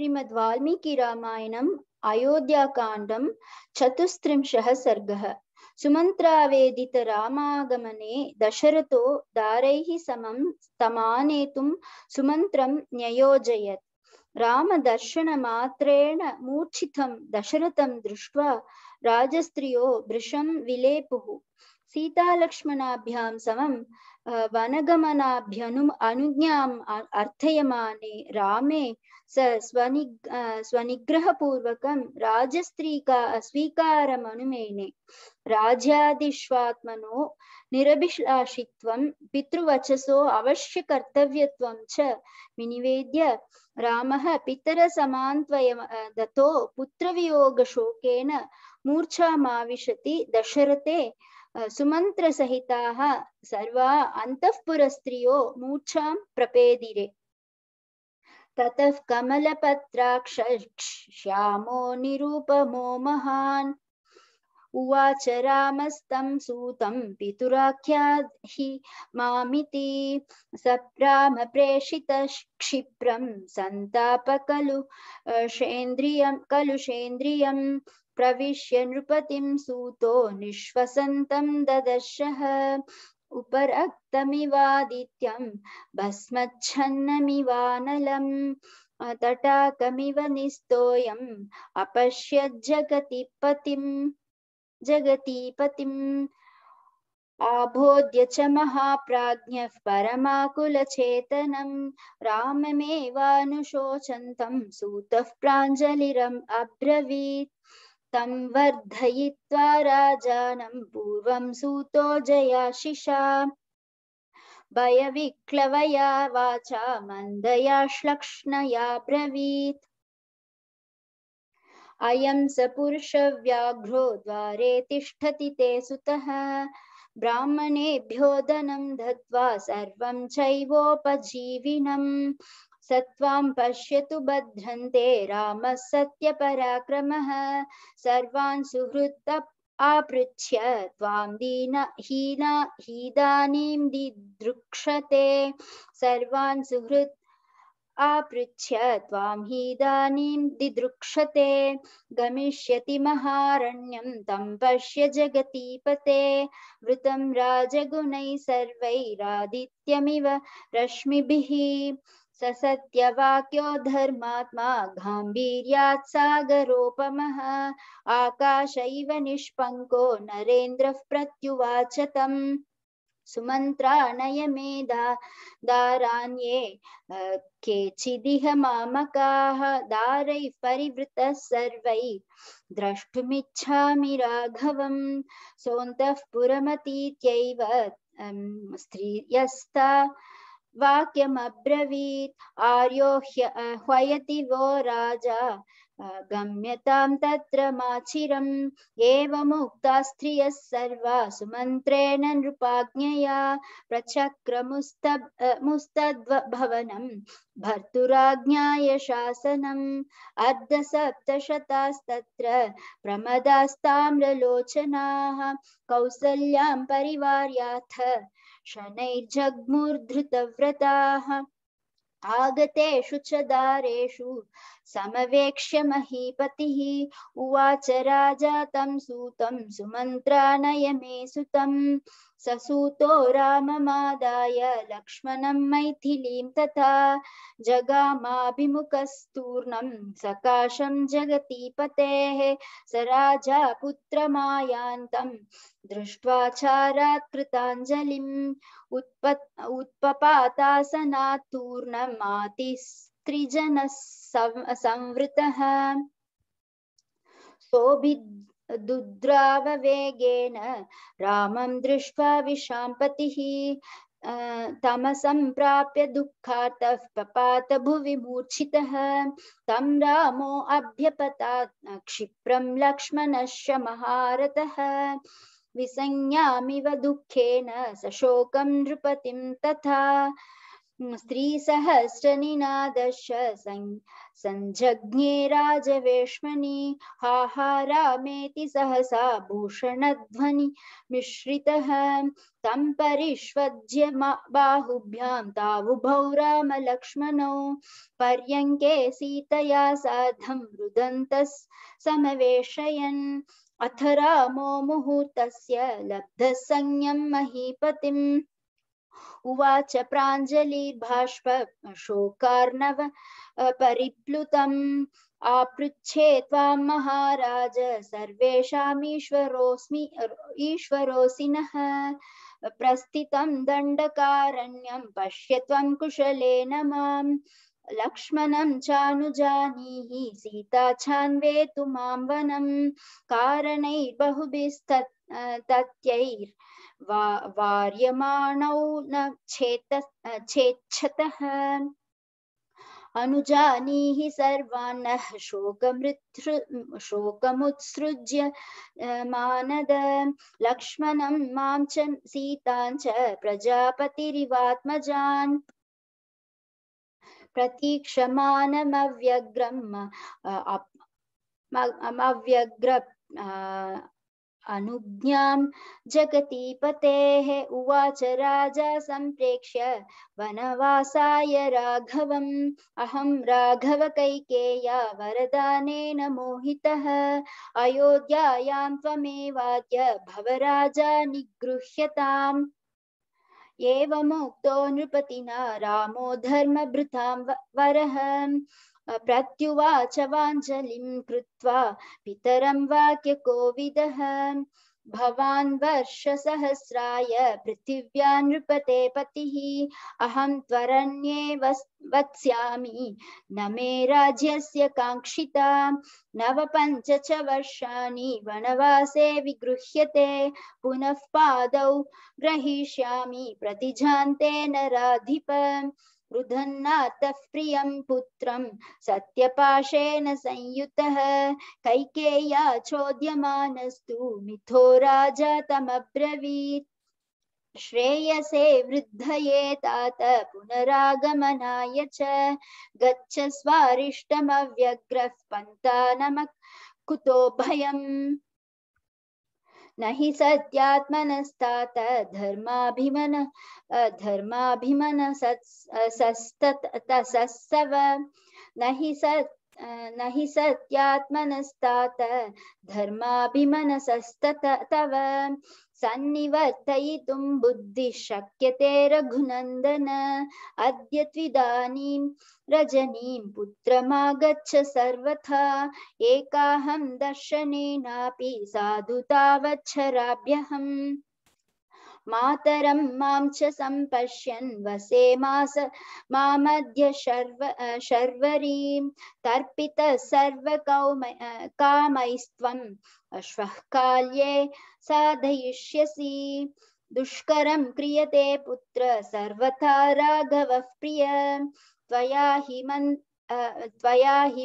श्रीमद् वाल्मीकि रामायणम् अयोध्याकाण्डं चतुस्त्रिंशः सर्गः रामागमने दशरथो दारैः समं तमानेतुं सुमन्त्रं न्ययोजयत् रामदर्शनमात्रेण मूर्छितं दशरथं दृष्ट्वा राजस्त्रियो भृशं विलेपुः सीतालक्ष्मणाभ्यां समं वनगमनाभ्यनु अनुज्ञाम् अर्थयमाने रामे स स्वनि स्वनिग्रहपूर्वकं राजस्त्रीका अस्वीकारमनुमेने राज्यादिष्वात्मनो निरभिलाषित्वं पितृवचसो अवश्यकर्तव्यत्वं च विनिवेद्य रामः पितरसमान्त्वय दतो पुत्रवियोगशोकेन मूर्छामाविशति दशरथे सुमन्त्रसहिताः सर्वा स्त्रियो मूर्छां प्रपेदिरे ततः कमलपत्राक्ष श्यामो निरूपमो महान् उवाच रामस्तं सूतं पितुराख्याहि मामिति सप्रामप्रेषितक्षिप्रं सन्तापकलु शेन्द्रियं कलुषेन्द्रियं प्रविश्य नृपतिं सूतो निःश्वसन्तं ददर्शः उपरक्तमिवादित्यं भस्मच्छन्नमिवानलम् तटाकमिव निस्तोयम् अपश्यज्जगतिपतिं जगतीपतिम् आबोध्य च महाप्राज्ञः परमाकुलचेतनं राममेवानुशोचन्तं सूतः प्राञ्जलिरम् अब्रवीत् तं वर्धयित्वा राजानं पूर्वं सूतो जयाशिषा भयविक्लवया वाचा मन्दया श्लक्ष्णया ब्रवीत् अयं स पुरुषव्याघ्रो द्वारे तिष्ठति ते सुतः ब्राह्मणेभ्यो धनं दत्त्वा सर्वं चैवोपजीविनम् सत्वां पश्यतु बध्रन्ते रामः सत्यपराक्रमः सर्वान् सुहृत आपृच्छ्य त्वां दीन हीना हीदानीं दिदृक्षते सर्वान् सुहृत् आपृच्छ्य त्वां हीदानीं दिदृक्षते गमिष्यति महारण्यं तं पश्य जगतीपते वृतं राजगुणैः सर्वैरादित्यमिव रश्मिभिः सत्यवाक्यो धर्मात्मा गाम्भीर्यात् सागरोपमः आकाश इव निष्पङ्को नरेन्द्रः प्रत्युवाच तम् सुमन्त्राणय दारान्ये केचिदिह मामकाः दारैः परिवृतः सर्वैः द्रष्टुमिच्छामि राघवं सोऽन्तः पुरमतीत्यैव स्त्रियस्ता वाक्यमब्रवीत् आर्यो ह्वयति वो राजा गम्यतां तत्र माचिरम् एवमुक्ता स्त्रियः सर्वा सुमन्त्रेण नृपाज्ञया प्रचक्रमुस्तब् मुस्तद्भवनं भर्तुराज्ञाय शासनम् अर्धसप्तशतास्तत्र प्रमदास्ताम्रलोचनाः कौसल्यां परिवार्याथ शनैर्जग्मुर्धृतव्रताः आगतेषु च दारेषु समवेक्ष्य महीपतिः उवाच राजा तं सूतं सुमन्त्रानयमे सुतम् ससूतो राममादाय लक्ष्मणं मैथिलीं तथा जगामाभिमुखस्तूर्णं सकाशं जगतीपतेः स राजा पुत्रमायान्तं दृष्ट्वा चारात् कृताञ्जलिम् उत्पत् उत्पपातासनात्तूर्णमातिस्त्रिजनः संवृतः सोभिद् दुद्रावेगेन रामं दृष्ट्वा विशाम्पतिः तमसं प्राप्य दुःखातः पपात भुवि मूर्छितः तं रामो अभ्यपतात् क्षिप्रं लक्ष्मणश्च महारथः विसंज्ञामिव दुःखेन सशोकं नृपतिं तथा स्त्रीसहस्रनिनादश्च सञ्जज्ञे राजवेश्मनि हाहारामेति सहसा भूषणध्वनि मिश्रितः तं परिष्वज्य बाहुभ्यां तावुभौ रामलक्ष्मणौ पर्यङ्के सीतया साधं रुदन्तः समवेशयन् अथ रामो मुहूर्तस्य लब्धसंज्ञं महीपतिम् उवाच प्राञ्जलिर्भाष्प शोकार्णव परिप्लुतम् आपृच्छे त्वां महाराज सर्वेषामीश्वरोऽस्मि ईश्वरोऽसि नः प्रस्थितं दण्डकारण्यं पश्य त्वं कुशलेन माम् लक्ष्मणं चानुजानीहि सीता छान्वेतु मां वनं कारणैर्बहुभिस्तत्यैर् वा वार्यमाणौ न छेत छेच्छतः अनुजानीहि सर्वान्नः शोकमृत्सृ शोकमुत्सृज्य मानद लक्ष्मणं मां च सीतां च प्रजापतिरिवात्मजान् प्रतीक्षमानमव्यग्रम् अव्यग्र अनुज्ञां जगतीपतेः उवाच राजा सम्प्रेक्ष्य वनवासाय राघवम् अहं राघवकैकेया वरदानेन मोहितः अयोध्यायां त्वमेवाद्य भवराजा निगृह्यताम् एवमुक्तो नृपतिना रामो धर्मभृतां वरः प्रत्युवाच वाञ्जलिं कृत्वा पितरं वाक्यकोविदः भवान् वर्षसहस्राय पृथिव्या नृपते पतिः अहं त्वरण्ये वत्स्यामि न मे राज्यस्य काङ्क्षिता नवपञ्च च वर्षाणि वनवासे विगृह्यते पुनः पादौ ग्रहीष्यामि प्रतिजान्तेन राधिप रुधन्नातः प्रियं पुत्रं सत्यपाशेन संयुतः कैकेय्या चोद्यमानस्तु मिथो राजा तमब्रवीत् श्रेयसे वृद्धये तात पुनरागमनाय च गच्छ स्वारिष्टमव्यग्रः पन्तानमकुतो भयम् न हि सत्यात्मनस्तात धर्माभिमन धर्माभिमन सस्तव न हि सत् नहि सत्यात्मनस्तात धर्माभिमनसस्तत तव सन्निवर्तयितुं बुद्धिः शक्यते रघुनन्दन अद्य त्विदानीं रजनीं पुत्रमागच्छ सर्वथा एकाहं दर्शनेनापि साधुतावच्छराभ्यहम् मातरं मां च सम्पश्यन् वसे मास मामद्य शर्व शर्वरीं तर्पितसर्वकौम कामैस्त्वम् अश्वः काल्ये साधयिष्यसि दुष्करं क्रियते पुत्र सर्वथा राघवः प्रिय त्वया हि त्वया हि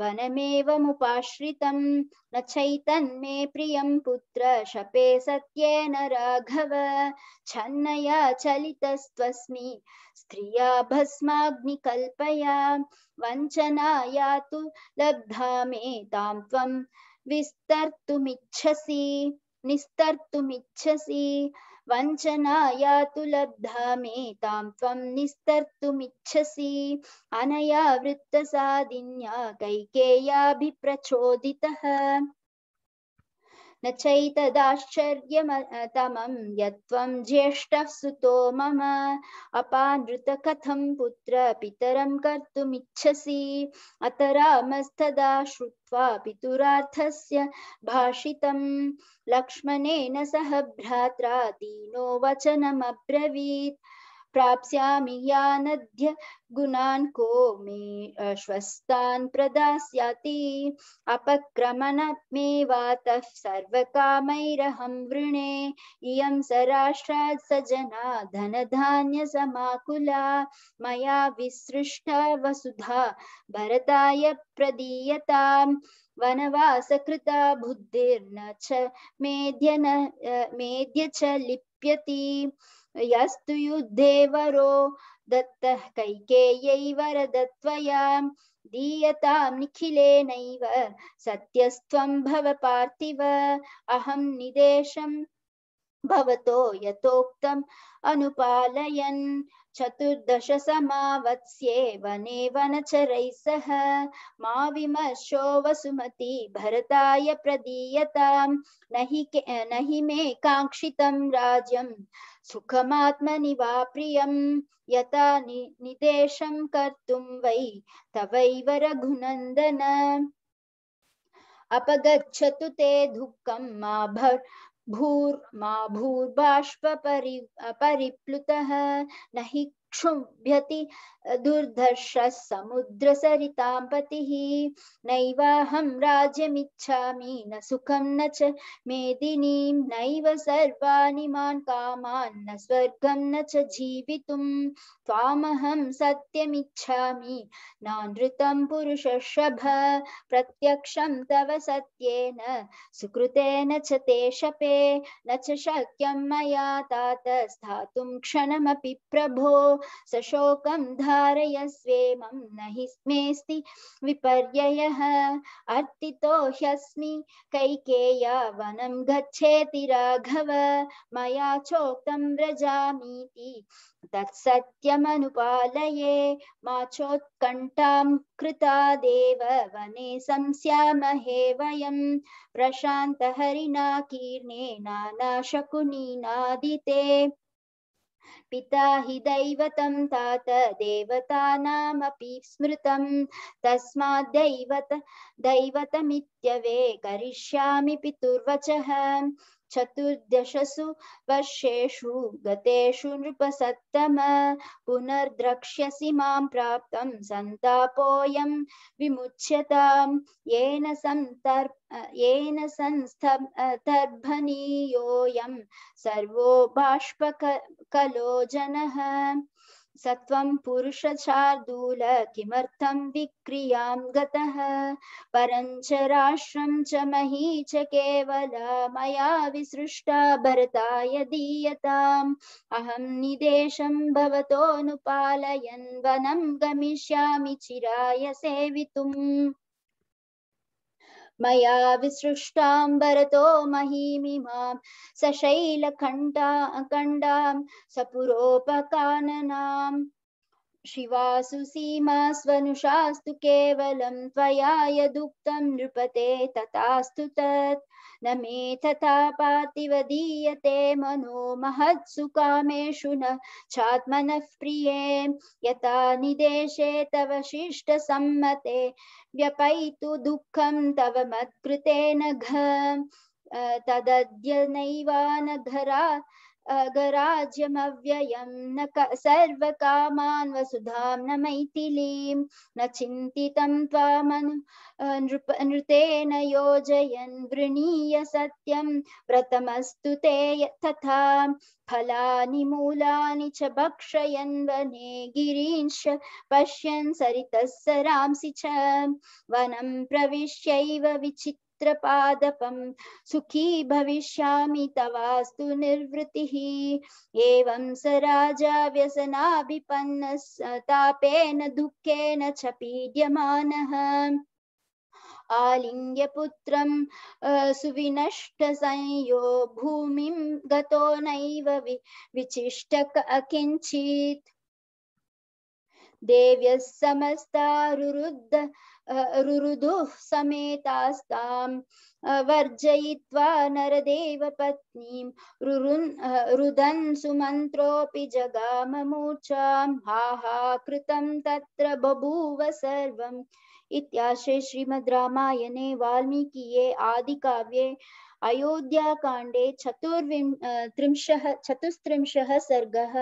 वनमेवमुपाश्रितं न चैतन्मे प्रियं पुत्र शपे सत्येन राघव छन्नया चलितस्त्वस्मि स्त्रिया भस्माग्निकल्पया वञ्चनाया तु लब्धा मे तां त्वं विस्तर्तुमिच्छसि निस्तर्तुमिच्छसि वञ्चनाया तु लब्धा मे तां त्वं निस्तर्तुमिच्छसि अनया वृत्तसादिन्या कैकेयाभिप्रचोदितः न चैतदाश्चर्यमतमं यत्त्वं ज्येष्ठः सुतो मम अपानृत कथं पुत्र पितरं कर्तुमिच्छसि अत रामस्तदा श्रुत्वा पितुरार्थस्य भाषितं लक्ष्मणेन सह भ्रात्रा दीनो वचनमब्रवीत् प्राप्स्यामि यानद्य गुणान् को मे श्वस्तान् प्रदास्याति अपक्रमणमेवातः सर्वकामैरहं वृणे इयं सराष्ट्रात् सजना धनधान्यसमाकुला मया विसृष्टा वसुधा भरताय प्रदीयताम् वनवासकृता बुद्धिर्न च मेद्य न मेद्य च लिप्यति यस्तु युद्धेवरो दत्तः कैकेय्यै वरदत्वया दीयतां निखिलेनैव सत्यस्त्वं भव पार्थिव अहं निदेशं भवतो यथोक्तम् अनुपालयन् चतुर्दशसमावत्स्ये वने वनचरैः सह मा वसुमती भरताय प्रदीयता न हि मे कांक्षित राज्यम सुखमात्म वा प्रियं यथा नि निदेशं कर्तुं वै तवैव रघुनंदन अपगछत ते दुःखं भूर्मा भूर्बाष्प परिप्लुतः न क्षुभ्यति दुर्धर्षसमुद्रसरितां पतिः नैवाहं राज्यमिच्छामि न सुखं न च मेदिनीं नैव सर्वाणि मान् कामान् न स्वर्गं न च जीवितुं त्वामहं सत्यमिच्छामि नानृतं पुरुषशभ प्रत्यक्षं तव सत्येन सुकृतेन च ते शपे न च शक्यं मया तात स्थातुं क्षणमपि प्रभो धारय स्वेम नि हि विपर्य अर्ति अर्तितो ह्यस्मि कैकेयावनं गच्छेति राघव मया चोक्तं व्रजामीति तत्सत्यमनुपालये मा चोत्कण्ठां कृता देव वने संस्यामहे वयं प्रशान्तहरिणा कीर्णे नानाशकुनीनादिते पिता हि दैवतं तात देवतानामपि स्मृतं तस्माद्दैवत दैवतमित्यवे करिष्यामि पितुर्वचः चतुर्दशसु वर्षेषु गतेषु नृपसत्तम पुनर्द्रक्ष्यसि मां प्राप्तं सन्तापोऽयं विमुच्यतां येन सन्तर् येन संस्थर्भनीयोऽयं सर्वो बाष्पकलो जनः सत्वं पुरुषशार्दूल किमर्थं विक्रियां गतः परं च राष्ट्रं च मही च केवला मया विसृष्टा भरताय दीयताम् अहं निदेशं भवतोऽनुपालयन् वनं गमिष्यामि चिराय सेवितुम् मया विसृष्टाम्बरतो महीमिमां सशैलखण्डा खण्डां सपुरोपकाननाम् शिवासु स्वनुषास्तु केवलं त्वया यदुक्तं नृपते तथास्तु तत् न मे तथा पातिवदीयते मनो महत्सु कामेषु न चात्मनः प्रिये यथा निदेशे तव शिष्टसम्मते व्यपैतु दुःखं तव मत्कृते नघ तदद्य नैवानघरा अगराज्यमव्ययं न सर्वकामान् वसुधां न मैथिलीं न चिन्तितं त्वामनु नृप नृतेन योजयन् वृणीय सत्यं व्रतमस्तु ते तथा फलानि मूलानि च भक्षयन् वने गिरींश पश्यन् सरितः सरांसि च वनं प्रविश्यैव विचित् मित्रपादपं सुखी भविष्या तवास्तु निर्वृतिः एवं स राजा व्यसनाभिपन्नः तापेन दुःखेन च पीड्यमानः आलिङ्ग्यपुत्रं सुविनष्टसंयो भूमिं गतो नैव वि विचिष्ट अकिञ्चित् देव्यः समस्ता रुरुद्ध रुरुदु समेतास्ताम् वर्जयित्वा नरदेवपत्नीं रुरुन् रुदन् सुमन्त्रोऽपि जगाममूर्छां हा हा कृतं तत्र बभूव सर्वम् इत्याशे श्रीमद् रामायणे वाल्मीकिये आदिकाव्ये अयोध्याकाण्डे चतुर्विं त्रिंशः चतुस्त्रिंशः सर्गः